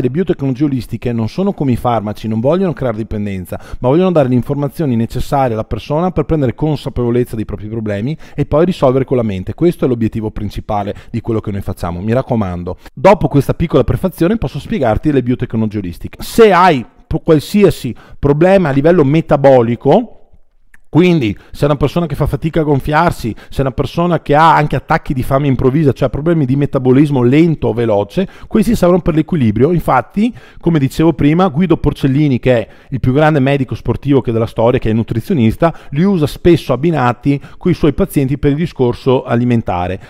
le biotecnologie olistiche non sono come i farmaci, non vogliono creare dipendenza, ma vogliono dare le informazioni necessarie alla persona per prendere consapevolezza dei propri problemi e poi risolvere con la mente. Questo è l'obiettivo principale di quello che noi facciamo. Mi raccomando, dopo questa piccola prefazione posso spiegarti le biotecnologie olistiche. Se hai qualsiasi problema a livello metabolico, quindi se è una persona che fa fatica a gonfiarsi, se è una persona che ha anche attacchi di fame improvvisa, cioè problemi di metabolismo lento o veloce, questi servono per l'equilibrio. Infatti, come dicevo prima, Guido Porcellini, che è il più grande medico sportivo che della storia, che è nutrizionista, li usa spesso abbinati con i suoi pazienti per il discorso alimentare.